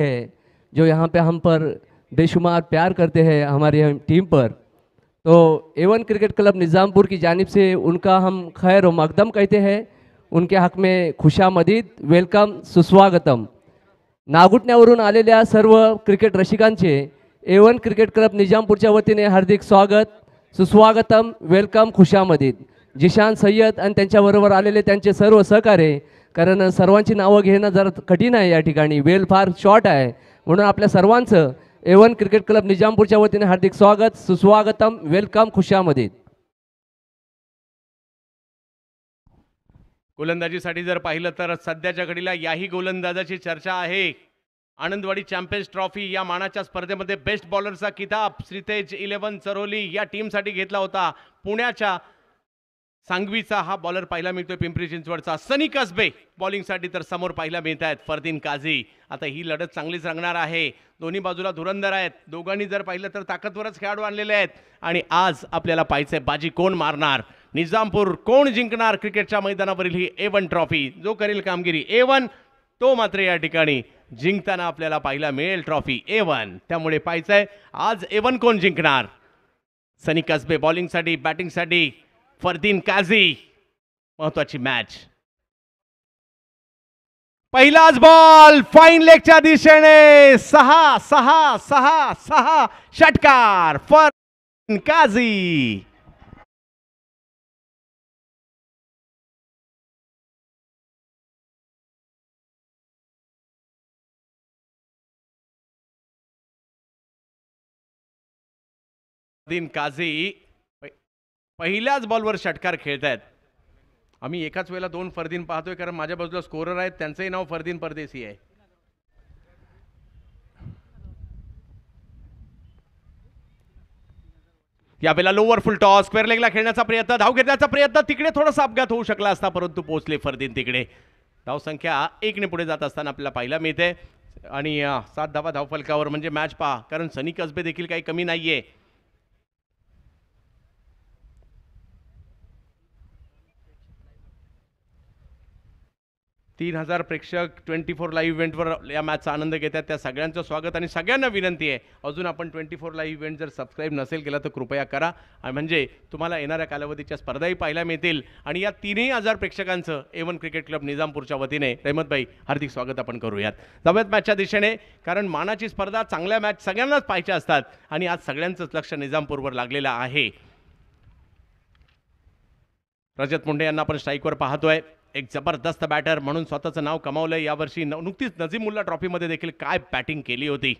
है जो यहाँ पे हम पर बेशुमार प्यार करते हैं हमारी टीम पर तो एवन क्रिकेट क्लब निज़ामपुर की जानिब से उनका हम खैर व मकदम कहते हैं उनके हक में खुशा मदीद वेलकम सुस्वागतम नागुटण्यावरून आलेल्या सर्व क्रिकेट रसिकांचे एवन क्रिकेट क्लब निजामपूरच्या वतीने हार्दिक स्वागत सुस्वागतम वेलकम खुशामदीद जिशान सय्यद आणि त्यांच्याबरोबर आलेले त्यांचे सर्व सहकार्य कारण सर्वांची नावं घेणं जरा कठीण आहे या ठिकाणी वेल फार शॉर्ट आहे म्हणून आपल्या सर्वांचं एवन क्रिकेट क्लब निजामपूरच्या वतीने हार्दिक स्वागत सुस्वागतम वेलकम खुशामध्ये गोलंदाजीसाठी जर पाहिलं तर सध्याच्या घडीला याही गोलंदाजाची चर्चा आहे आनंदवाडी चॅम्पियन्स ट्रॉफी या मानाच्या स्पर्धेमध्ये बेस्ट बॉलरचा किताब श्रीतेज इलेव्हन चरोली या टीमसाठी घेतला होता पुण्याच्या सांगवीचा हा बॉलर पाहायला मिळतोय पिंपरी चिंचवडचा सनी कसबे बॉलिंगसाठी तर समोर पाहायला मिळत आहेत फरदीन काझी आता ही लढत चांगलीच रंगणार आहे दोन्ही बाजूला धुरंधर आहेत दोघांनी जर पाहिलं तर ताकदवरच खेळाडू आणलेले आहेत आणि आज आपल्याला पाहिजे बाजी कोण मारणार निजामपूर कोण जिंकणार क्रिकेटच्या मैदानावरील ही ए वन ट्रॉफी जो करेल कामगिरी ए वन तो मात्र या ठिकाणी जिंकताना आपल्याला पाहायला मिळेल ट्रॉफी ए वन त्यामुळे पाहायचंय आज ए वन कोण जिंकणार सनी कसबे बॉलिंगसाठी बॅटिंगसाठी फरदीन काझी महत्वाची मॅच पहिलाच बॉल फाईन लेगच्या दिशेने सहा सहा सहा सहा षटकार फरदीन काझी दिन काझी पहिल्याच बॉलवर षटकार खेळत आहेत आम्ही एकाच वेळेला दोन फरदीन पाहतोय कारण माझ्या बाजूला स्कोरर आहेत त्यांचंही नाव फरदीन परदेसी आहे यावेळेला लोवर फुल टॉस स्क्वेअर लेगला खेळण्याचा प्रयत्न धाव घेण्याचा प्रयत्न तिकडे थोडासा अपघात होऊ शकला असता परंतु पोहोचले फरदीन तिकडे धावसंख्या एकने पुढे जात असताना आपल्याला पाहायला मिळते आणि सात धावा धावफलकावर म्हणजे मॅच पहा कारण सनी कसबे देखील काही कमी नाहीये तीन हजार प्रेक्षक ट्वेंटी फोर लाईव्ह इव्हेंटवर या मॅचचा आनंद घेत आहेत त्या सगळ्यांचं स्वागत आणि सगळ्यांना विनंती आहे अजून आपण ट्वेंटी फोर लाईव्ह इव्हेंट जर सबस्क्राईब नसेल केला तर कृपया करा म्हणजे तुम्हाला येणाऱ्या कालावधीच्या स्पर्धाही पाहायला मिळतील आणि या तीनही हजार प्रेक्षकांचं एवन क्रिकेट क्लब निजामपूरच्या वतीने रहमतभाई हार्दिक स्वागत आपण करूयात जाऊयात मॅचच्या दिशेने कारण मानाची स्पर्धा चांगल्या मॅच सगळ्यांनाच पाहायच्या असतात आणि आज सगळ्यांचंच लक्ष निजामपूरवर लागलेलं आहे रजत मुंडे यांना आपण स्ट्राईकवर पाहतोय एक जबरदस्त बॅटर म्हणून स्वतःचं नाव कमावलं यावर्षी नुकतीच नजीमुल्ला ट्रॉफीमध्ये देखील काय बॅटिंग केली होती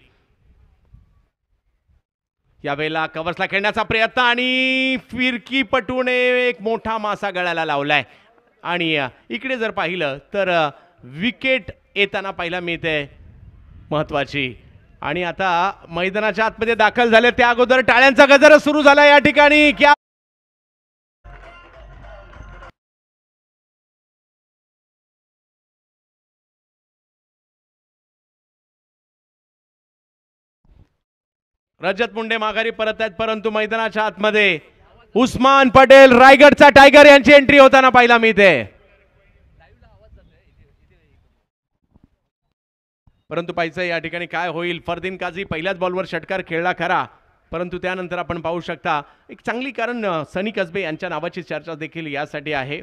यावेळेला कवर्सला खेळण्याचा प्रयत्न आणि फिरकी पटूने एक मोठा मासा गळाला लावलाय आणि इकडे जर पाहिलं तर विकेट येताना पाहिला मिळते महत्वाची आणि आता मैदानाच्या आतमध्ये दाखल झाले त्या अगोदर टाळ्यांचा गजर सुरू झाला या ठिकाणी क्या रजत मुंडे माघारी परत आहेत परंतु मैदानाच्या आतमध्ये उस्मान पटेल रायगडचा टायगर यांची एंट्री होताना पाहिला मी इथे परंतु पाहिजे या ठिकाणी काय होईल फरदीन काझी पहिल्याच बॉलवर षटकार खेळला खरा परंतु त्यानंतर आपण पाहू शकता एक चांगली कारण सनी कसबे यांच्या नावाची चर्चा देखील यासाठी आहे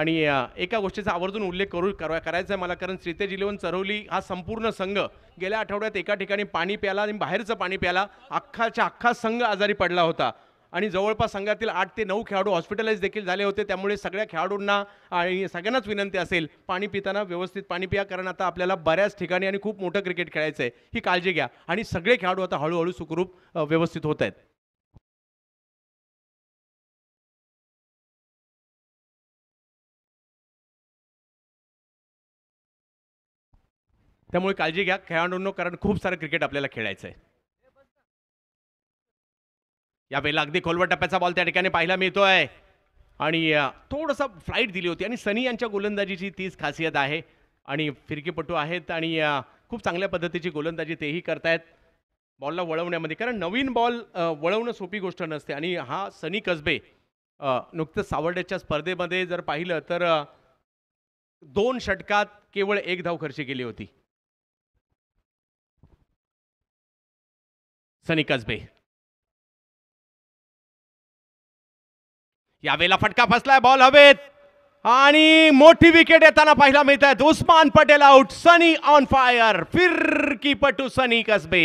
आणि एका गोष्टीचा आवर्जून उल्लेख करू करायचा आहे मला कारण श्रीतेज इलेवन चरवली हा संपूर्ण संघ गेल्या आठवड्यात एका ठिकाणी पाणी प्याला आणि बाहेरचं पाणी प्याला अख्खाच्या अख्खा संघ आजारी पडला होता आणि जवळपास संघातील आठ ते नऊ खेळाडू हॉस्पिटलाइज देखील झाले होते त्यामुळे सगळ्या खेळाडूंना आणि सगळ्यांनाच विनंती असेल पाणी पिताना व्यवस्थित पाणी पिया कारण आता आपल्याला बऱ्याच ठिकाणी आणि खूप मोठं क्रिकेट खेळायचं आहे ही काळजी घ्या आणि सगळे खेळाडू आता हळूहळू सुखरूप व्यवस्थित होत आहेत त्यामुळे काळजी घ्या खेळाडूंनो कारण खूप सारं क्रिकेट आपल्याला खेळायचं आहे यावेळेला अगदी खोलवर टप्प्याचा बॉल त्या ठिकाणी पाहायला मिळतोय आणि थोडंसं फ्लाईट दिली होती आणि सनी यांच्या गोलंदाजीची तीच खासियत आहे आणि फिरकीपटू आहेत आणि खूप चांगल्या पद्धतीची गोलंदाजी तेही करतायत बॉलला वळवण्यामध्ये कारण नवीन बॉल वळवणं सोपी गोष्ट नसते आणि हा सनी कसबे नुकतं सावर्ड्याच्या स्पर्धेमध्ये जर पाहिलं तर दोन षटकात केवळ एक धाव खर्ची केली होती सनी कसबे यावेळेला फटका फसलाय बॉल हवेत आणि मोठी विकेट येताना पाहायला मिळत आहेत Usman Patel out Sunny on fire फिरकी पटू सनी कसबे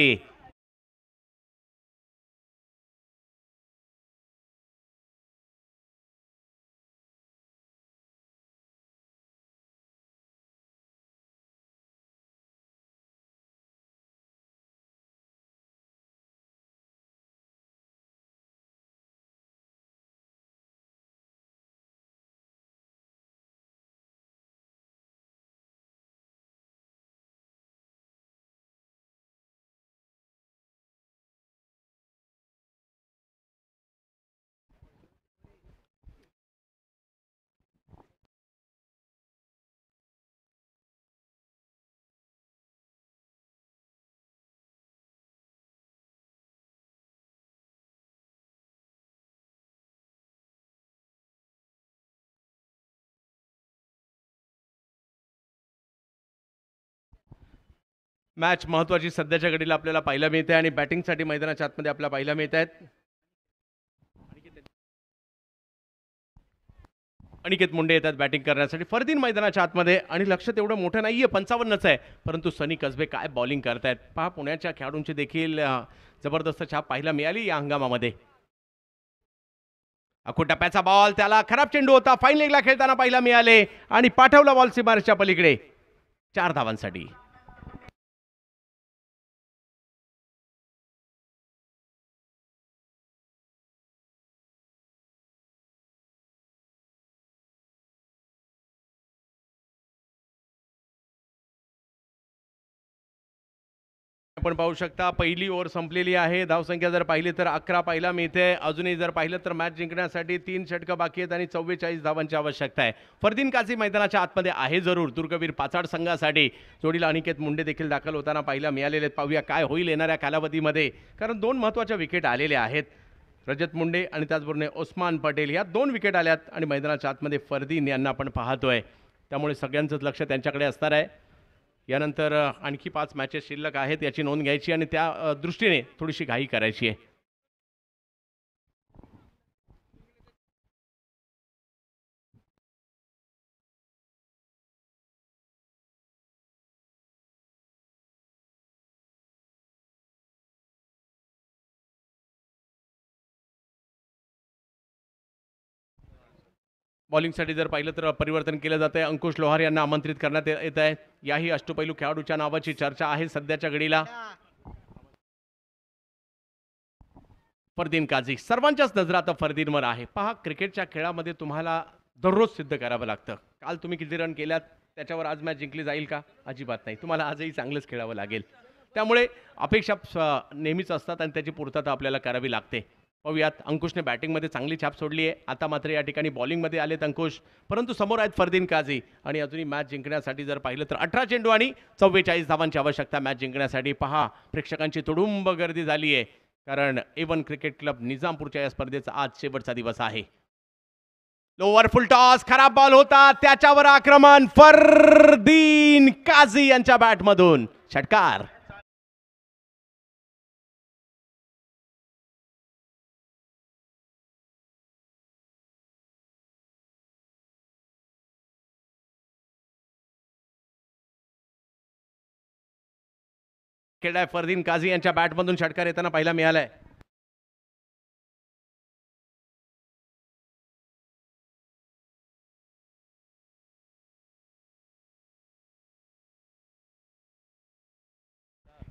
मॅच महत्वाची सध्याच्या घडीला आपल्याला पाहायला मिळते आणि बॅटिंगसाठी मैदानाच्या आतमध्ये आपल्याला पाहायला मिळत आहेत अनिकेत मुंडे येतात बॅटिंग करण्यासाठी फरदीन मैदानाच्या आतमध्ये आणि लक्ष तेवढं मोठं नाही आहे पंचावन्नच आहे परंतु सनी कसबे काय बॉलिंग करतायत पहा पुण्याच्या खेळाडूंची देखील जबरदस्त छाप पाहायला मिळाली या हंगामामध्ये अखो टप्प्याचा बॉल त्याला खराब चेंडू होता फाईन लेगला खेळताना पाहायला मिळाले आणि पाठवला बॉल सीमारच्या पलीकडे चार धावांसाठी आपण पाहू शकता पहिली ओव्हर संपलेली आहे धावसंख्या जर पाहिली तर अकरा पाहिला मिळते अजूनही जर पाहिलं तर मॅच जिंकण्यासाठी तीन षटकं बाकी आहेत आणि चव्वेचाळीस धावांची आवश्यकता आहे फरदीन काझी मैदानाच्या आतमध्ये आहे जरूर दुर्गवीर पाचाड संघासाठी जोडीला अनिकेत मुंडे देखील दाखल होताना पाहिला मिळालेले आहेत पाहूया काय होईल येणाऱ्या कालावधीमध्ये कारण दोन महत्त्वाच्या विकेट आलेल्या आहेत रजत मुंडे आणि त्याचबरोबर ओस्मान पटेल या दोन विकेट आल्यात आणि मैदानाच्या आतमध्ये फरदीन यांना आपण पाहतोय त्यामुळे सगळ्यांचंच लक्ष त्यांच्याकडे असणार आहे यानंतर आणखी पाच मॅचेस शिल्लक आहेत याची नोंद घ्यायची आणि त्या दृष्टीने थोडीशी घाई करायची आहे बॉलिंगसाठी जर पाहिलं तर परिवर्तन केलं जात आहे अंकुश लोहार यांना आमंत्रित करण्यात येत आहे याही अष्टपैलू खेळाडूच्या नावाची चर्चा आहे सध्याच्या घडीला फरदीन काझी सर्वांच्याच नजरा आता फरदीनवर आहे पहा क्रिकेटच्या खेळामध्ये तुम्हाला दररोज सिद्ध करावं लागतं काल तुम्ही किती रन केल्यात त्याच्यावर आज मॅच जिंकली जाईल का अजिबात नाही तुम्हाला आजही चांगलंच खेळावं लागेल त्यामुळे अपेक्षा नेहमीच असतात आणि त्याची पूर्तता आपल्याला करावी लागते पाहूयात अंकुशने बॅटिंगमध्ये चांगली छाप सोडली आहे आता मात्र या ठिकाणी बॉलिंगमध्ये आलेत अंकुश परंतु समोर आहेत फरदीन काझी आणि अजूनही मॅच जिंकण्यासाठी जर पाहिलं तर अठरा चेंडू आणि चव्वेचाळीस धावांची आवश्यकता मॅच जिंकण्यासाठी पहा प्रेक्षकांची तुडुंब गर्दी झाली आहे कारण एवन क्रिकेट क्लब निजामपूरच्या या स्पर्धेचा आज शेवटचा दिवस आहे लोअर फुल टॉस खराब बॉल होता त्याच्यावर आक्रमण फरदीन काझी यांच्या बॅटमधून षटकार खेळलाय फरदीन काझी यांच्या बॅटमधून षटकार येताना पाहायला मिळालाय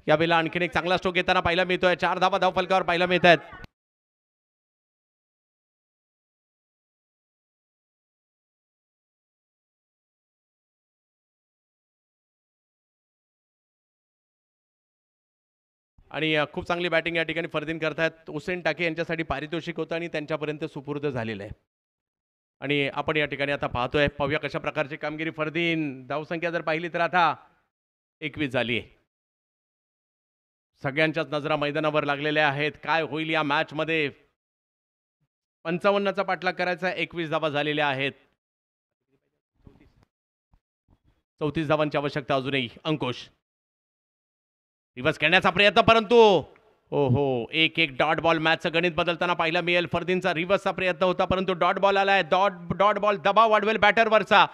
या वेळेला आणखीन एक चांगला स्ट्रोक येताना पाहायला मिळतोय चार धावा धाव फलकावर पाहायला मिळत आहेत आणि खूप चांगली बॅटिंग या ठिकाणी फरदीन करतायत हुसेन टाके यांच्यासाठी पारितोषिक होतं आणि त्यांच्यापर्यंत सुपूर्द झालेलं आहे आणि आपण या ठिकाणी आता पाहतोय पाहूया कशा प्रकारची कामगिरी फरदीन धावसंख्या जर पाहिली तर आता एकवीस झाली आहे सगळ्यांच्याच नजरा मैदानावर लागलेल्या आहेत काय होईल या मॅचमध्ये पंचावन्नचा पाठलाग करायचा एकवीस धावा झालेल्या आहेत चौतीस धावांची आवश्यकता अजूनही अंकुश रिव्हर्स खेळण्याचा प्रयत्न परंतु हो हो एक एक डॉट बॉल मॅचचं गणित बदलताना पाहिलं मिळेल फरदीनचा रिव्हर्सचा प्रयत्न होता परंतु डॉट बॉल आलाय डॉट डॉट बॉल दबाव वाढवेल बॅटरवरचा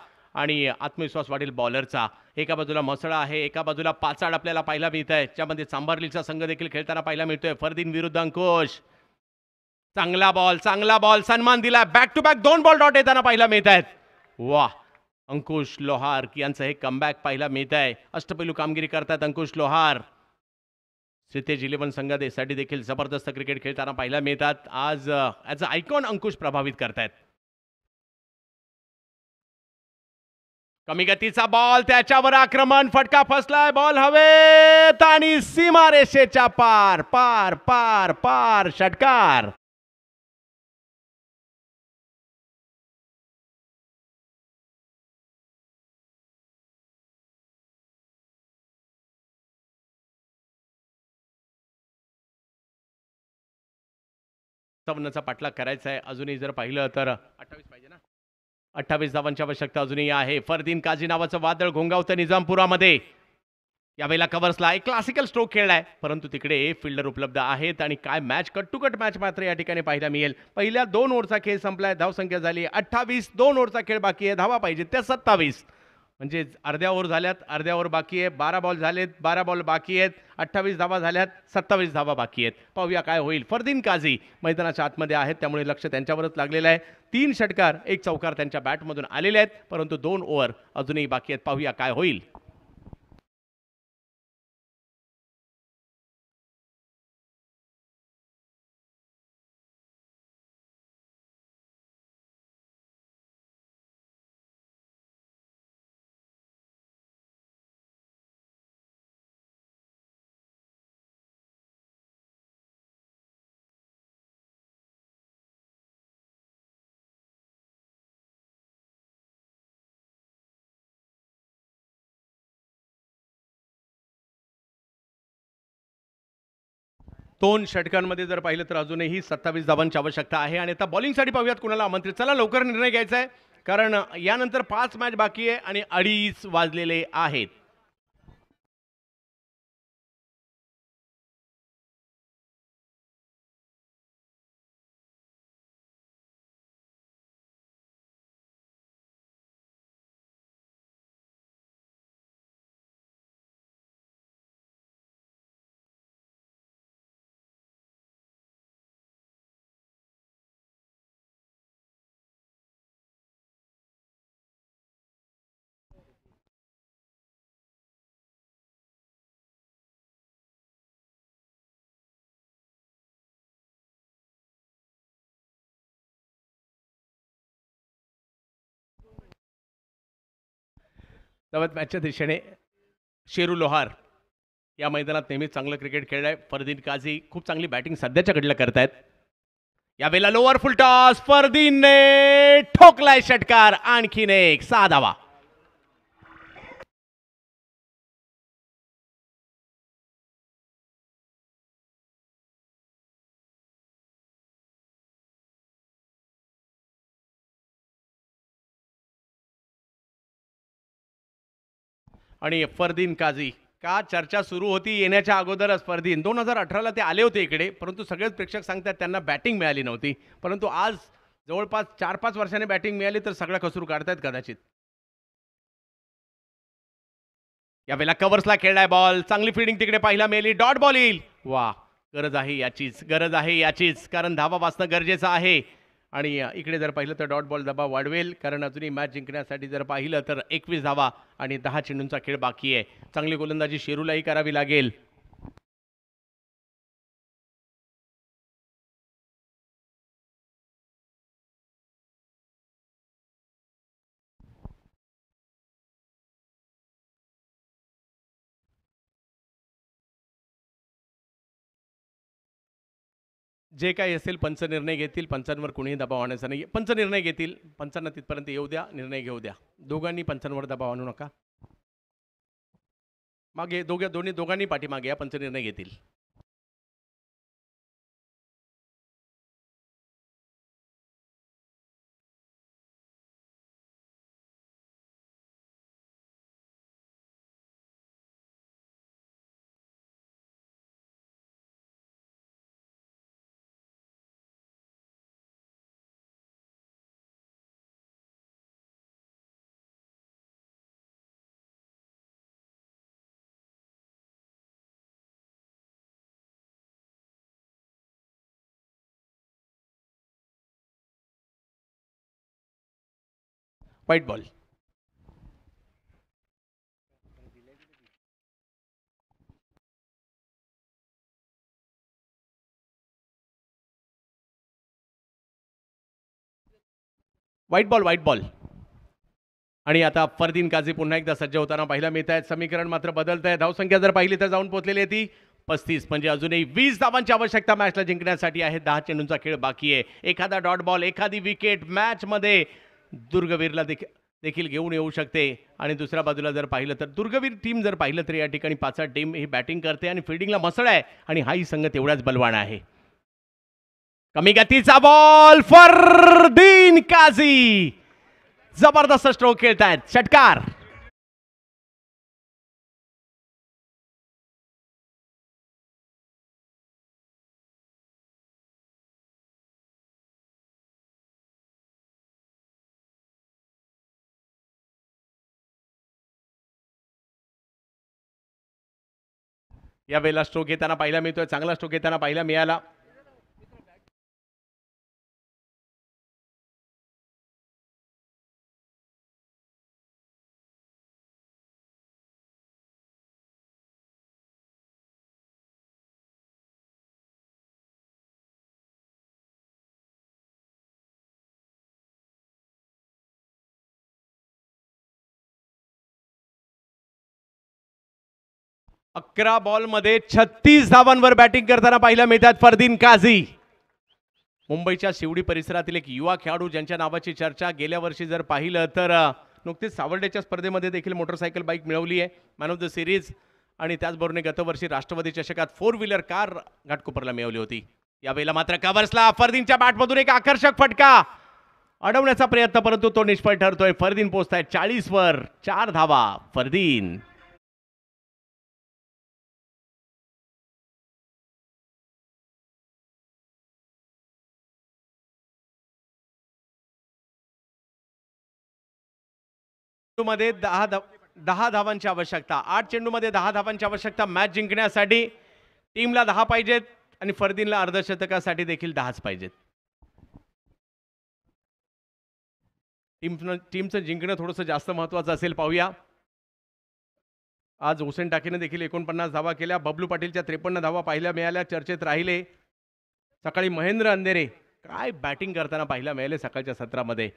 आणि आत्मविश्वास वाढेल बॉलरचा एका बाजूला मसळा आहे एका बाजूला पाचाड आपल्याला पाहायला मिळत आहे ज्यामध्ये चांभारलीचा संघ देखील खेळताना पाहायला मिळतोय फरदीन विरुद्ध अंकुश चांगला बॉल चांगला बॉल सन्मान दिला बॅक टू बॅक दोन बॉल डॉट येताना पाहायला मिळत आहेत वा अंकुश लोहार यांचं हे कमबॅक पाहायला मिळत आहे अष्टपैलू कामगिरी करतात अंकुश लोहार श्रीतेश इलेव्हन संघ देसाठी देखील जबरदस्त क्रिकेट खेळताना पाहायला मिळतात आज ॲज अ आयकॉन अंकुश प्रभावित करतायत कमी गतीचा बॉल त्याच्यावर आक्रमण फटका फसलाय बॉल हवेत आणि सीमारेषेच्या पार पार पार पार षटकार सत्तावन्नचा पाठलाग करायचा आहे अजूनही जर पाहिलं तर अठ्ठावीस पाहिजे ना अठ्ठावीस धावांची आवश्यकता अजूनही आहे फरदीन काझी नावाचं वादळ घोंगावतं निजामपुरामध्ये यावेळेला कव्हर्सला एक क्लासिकल स्ट्रोक खेळलाय परंतु तिकडे फिल्डर उपलब्ध आहेत आणि काय match cut to cut match मात्र या ठिकाणी पाहायला मिळेल पहिल्या दोन ओव्हरचा खेळ संपलाय धावसंख्या झाली अठ्ठावीस दोन ओव्हरचा खेळ बाकी आहे धावा पाहिजे त्या सत्तावीस म्हणजे अर्ध्या ओव्हर झाल्यात अर्ध्या ओव्हर बाकी आहे बारा बॉल झालेत बारा बॉल बाकी आहेत अठ्ठावीस धावा झाल्यात सत्तावीस धावा बाकी आहेत पाहूया काय होईल फरदीन काझी मैदानाच्या आतमध्ये आहेत त्यामुळे लक्ष त्यांच्यावरच लागलेलं आहे तीन षटकार एक चौकार त्यांच्या बॅटमधून आलेले आहेत परंतु दोन ओव्हर अजूनही बाकी आहेत पाहूया काय होईल दोन षटकांमध्ये जर पाहिलं तर अजूनही सत्तावीस धावांची आवश्यकता आहे आणि आता बॉलिंगसाठी पाहूयात कुणाला आमंत्रित चला लवकर निर्णय घ्यायचा आहे कारण यानंतर पाच मॅच बाकी आहे आणि अडीच वाजलेले आहेत सवत मॅचच्या दिशेने शेरू लोहार या मैदानात नेहमीच चांगलं क्रिकेट खेळलं आहे फरदीन काझी खूप चांगली बॅटिंग सध्याच्या करत करतायत यावेळेला लोअर फुलटॉस फरदीनने ठोकलाय षटकार आणखीन एक साधावा आणि फरदीन काझी का चर्चा सुरू होती येण्याच्या अगोदरच फरदीन दोन हजार अठराला ते आले होते इकडे परंतु सगळेच प्रेक्षक सांगतात त्यांना बॅटिंग मिळाली नव्हती परंतु आज जवळपास चार पाच वर्षाने बॅटिंग मिळाली तर सगळा कसूर काढतायत कदाचित यावेळेला कवर्सला खेळलाय बॉल चांगली फिल्डिंग तिकडे पाहायला मिळाली डॉट बॉल येईल वा गरज आहे याचीच गरज आहे याचीच कारण धावा वाचणं गरजेचं आहे आणि इकडे जर पाहिलं तर डॉट बॉल दबाव वाढवेल कारण अजूनही मॅच जिंकण्यासाठी जर पाहिलं तर एकवीस धावा आणि दहा चेंडूंचा खेळ बाकी आहे चांगली गोलंदाजी शेरूलाही करावी लागेल जे काही असेल पंच निर्णय घेतील पंचांवर कुणीही दबाव आणायचा नाही पंच निर्णय घेतील पंचांना तिथपर्यंत येऊ द्या निर्णय घेऊ द्या दोघांनी पंचांवर दबाव आणू नका मागे दोघे दोन्ही दोघांनी पाठीमागे या पंच निर्णय घेतील वाईट ball wide ball white ball आणि आता फरदीन काझी पुन्हा एकदा सज्ज होताना पाहायला मिळत आहेत समीकरण मात्र बदलत आहे धावसंख्या जर पाहिली तर जाऊन पोहोचलेली आहे ती पस्तीस म्हणजे अजूनही वीस धावांची आवश्यकता मॅचला जिंकण्यासाठी आहे दहा चेंडूंचा खेळ बाकी आहे एखादा डॉट बॉल एखादी विकेट मॅचमध्ये दुर्गवीरला देखील देखील घेऊन येऊ शकते आणि दुसऱ्या बाजूला जर पाहिलं तर दुर्गवीर टीम जर पाहिलं तर या ठिकाणी पाच आठ टीम ही बॅटिंग करते आणि फिल्डिंगला मसळ आहे आणि हाही संघ तेवढाच बलवान आहे कमी गतीचा बॉल दिन काझी जबरदस्त स्ट्रोक खेळतायत षटकार यावेळेला स्ट्रोक घेताना पाहिला मिळतोय चांगला स्ट्रोक घेताना पाहिला मिळाला अकरा बॉलमध्ये छत्तीस धावांवर बॅटिंग करताना पाहिला मिळतात फरदीन काझी मुंबईच्या शिवडी परिसरातील एक युवा खेळाडू ज्यांच्या नावाची चर्चा गेल्या वर्षी जर पाहिलं तर नुकतीच सावर्डेच्या स्पर्धेमध्ये देखील मोटरसायकल बाईक मिळवली आहे मॅन ऑफ द सिरीज आणि त्याचबरोबर गतवर्षी राष्ट्रवादी चषकात फोर व्हीलर कार घाटकोपरला मिळवली होती यावेळेला मात्र कवर्सला फरदीनच्या बॅटमधून एक आकर्षक फटका अडवण्याचा प्रयत्न परंतु तो निष्फळ ठरतोय फरदीन पोचताय चाळीसवर चार धावा फरदीन मध्ये दहा धाव दहा धावांची आवश्यकता आठ चेंडूमध्ये दहा धावांची आवश्यकता मॅच जिंकण्यासाठी टीमला दहा पाहिजेत आणि फरदीनला अर्धशतकासाठी देखील दहाच पाहिजेत टीम टीमचं जिंकणं थोडंसं जास्त महत्त्वाचं असेल पाहूया आज हुसेन टाकीने देखील एकोणपन्नास धावा केल्या बबलू पाटीलच्या त्रेपन्न धावा पाहिल्या मिळाल्या चर्चेत राहिले सकाळी महेंद्र अंधेरे काय बॅटिंग करताना पाहायला मिळाले सकाळच्या सत्रामध्ये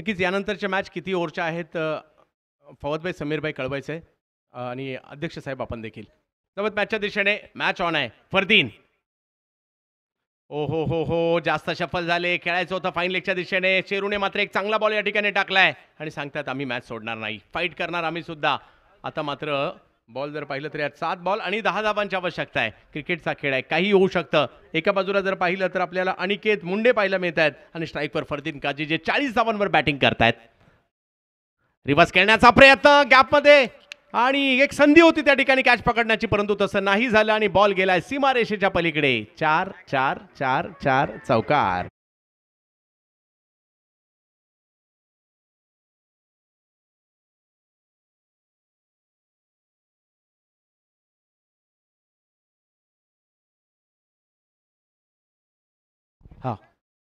नक्कीच यानंतरच्या मॅच किती ओव्हरचे आहेत फवदभाई समीरभाई कळवायचे आणि अध्यक्ष साहेब आपण देखील सोबत मॅचच्या दिशेने मॅच ऑन आहे फरदीन ओ हो हो हो जास्त सफल झाले खेळायचं होतं फाईन लेगच्या दिशेने चेरूने मात्र एक चांगला बॉल या ठिकाणी टाकलाय आणि सांगतात आम्ही मॅच सोडणार नाही फाईट करणार आम्ही सुद्धा आता मात्र बॉल जर पाहिलं तर यात सात बॉल आणि दहा धाबांची आवश्यकता आहे क्रिकेटचा खेळ आहे काही होऊ शकतं एका बाजूला जर पाहिलं तर आपल्याला अनिकेत मुंडे पाहायला मिळत आहेत आणि स्ट्राईकवर फरदीन काजी जे चाळीस धावांवर बॅटिंग करतायत रिवर्स खेळण्याचा प्रयत्न गॅपमध्ये आणि एक संधी होती त्या ठिकाणी कॅच पकडण्याची परंतु तसं नाही झालं आणि बॉल गेलाय सीमारेषेच्या पलीकडे चार चार चार चार चौकार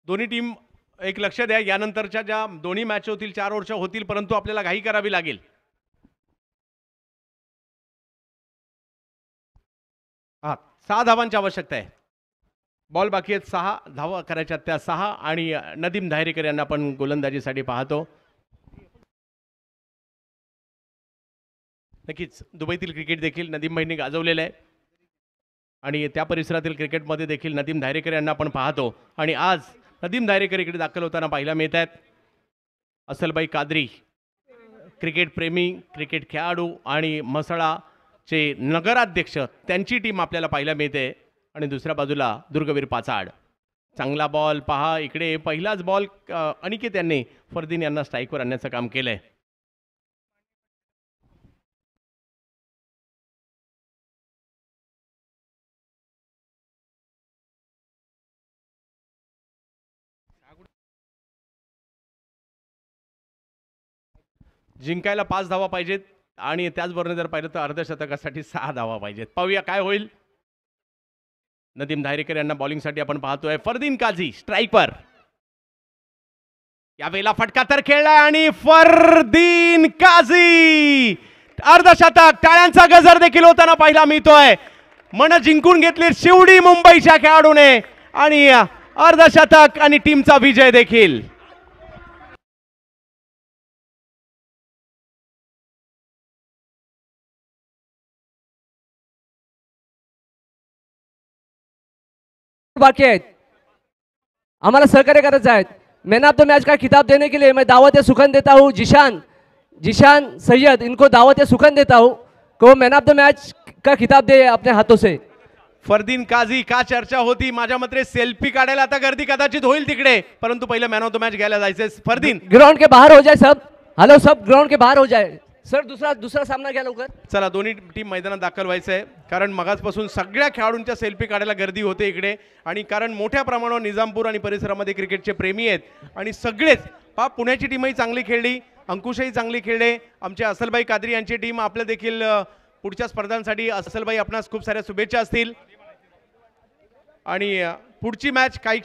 दोन्ही टीम एक लक्ष द्या यानंतरच्या ज्या दोन्ही मॅच होतील चार ओव्हरच्या होतील परंतु आपल्याला घाई करावी लागेल हा सहा धावांची आवश्यकता आहे बॉल बाकी आहेत सहा धावा करायच्या त्या सहा आणि नदीम धायरेकर यांना आपण गोलंदाजीसाठी पाहतो नक्कीच दुबईतील क्रिकेट देखील नदीम बहिणी गाजवलेलं आहे आणि त्या परिसरातील क्रिकेटमध्ये देखील नदीम धायरेकर यांना आपण पाहतो आणि आज नदीम दायरेकर इकडे दाखल होताना पाहायला मिळत आहेत असलबाई कादरी क्रिकेट प्रेमी क्रिकेट खेळाडू आणि म्हसळाचे नगराध्यक्ष त्यांची टीम आपल्याला पाहायला मिळते आणि दुसऱ्या बाजूला दुर्गवीर पाचाड चांगला बॉल पहा इकडे पहिलाच बॉल अनिकेत यांनी फरदीन यांना स्ट्राईकवर आणण्याचं काम केलं आहे जिंकायला पाच धावा पाहिजेत आणि त्याचबरोबर जर पाहिलं तर अर्धशतकासाठी सहा धावा पाहिजेत पाहूया काय होईल नदीम धायरेकर यांना बॉलिंगसाठी आपण पाहतोय फरदीन काझी स्ट्राईकवर यावेळेला फटका तर खेळलाय आणि फरदीन काझी अर्धशतक टाळ्यांचा गजर देखील होताना पाहिला मिळतोय मन जिंकून घेतली शिवडी मुंबईच्या खेळाडूने आणि अर्धशतक आणि टीमचा विजय देखील बाकी आहेत आम्हाला सहकार्य करायचं आहेत मेन ऑफ द मैच का खिताब देने के लिए मैं दावत सुखन देता हूँ जिशान जिशान सय्यद इनको दावत सुखन देता हूँ को मेन ऑफ द मॅच का खिताब दे अपने हाथों से फरदीन काझी का चर्चा होती माझ्या मते सेल्फी काढायला आता गर्दी कदाचित होईल तिकडे परंतु पहिले मॅन ऑफ द मॅच घ्यायला जायचं फरदीन ग्राउंड के बाहर हो जाय सब हॅलो सब ग्राउंड के बाहर हो जाए सर दुसरा दुसरा सामना घ्या लवकर चला दोन्ही टीम मैदानात दाखल व्हायचं आहे कारण मगाचपासून सगळ्या खेळाडूंच्या सेल्फी काढायला गर्दी होते इकडे आणि कारण मोठ्या प्रमाणावर निजामपूर आणि परिसरामध्ये क्रिकेटचे प्रेमी आहेत आणि सगळेच पा पुण्याची टीमही चांगली खेळली अंकुशही चांगली खेळले आमचे असलबाई कादरी यांची टीम आपल्या देखील पुढच्या स्पर्धांसाठी असलबाई आपणास खूप साऱ्या शुभेच्छा असतील आणि पुढची मॅच काही